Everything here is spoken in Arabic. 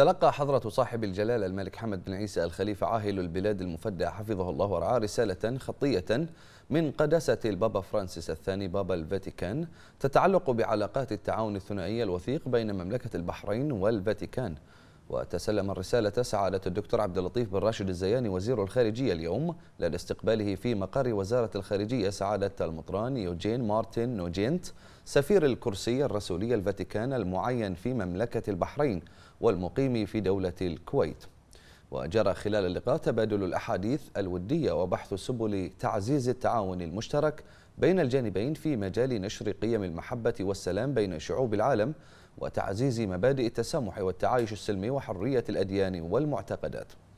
تلقى حضرة صاحب الجلالة الملك حمد بن عيسى الخليفة عاهل البلاد المفدى حفظه الله ورعاه رسالة خطية من قداسة البابا فرانسيس الثاني بابا الفاتيكان تتعلق بعلاقات التعاون الثنائي الوثيق بين مملكة البحرين والفاتيكان وتسلم الرسالة سعادة الدكتور عبد اللطيف بن راشد الزياني وزير الخارجية اليوم لاستقباله في مقر وزارة الخارجية سعادة المطران يوجين مارتن نوجينت سفير الكرسي الرسولي الفاتيكان المعين في مملكة البحرين والمقيم في دولة الكويت وجرى خلال اللقاء تبادل الأحاديث الودية وبحث سبل تعزيز التعاون المشترك بين الجانبين في مجال نشر قيم المحبة والسلام بين شعوب العالم وتعزيز مبادئ التسامح والتعايش السلمي وحرية الأديان والمعتقدات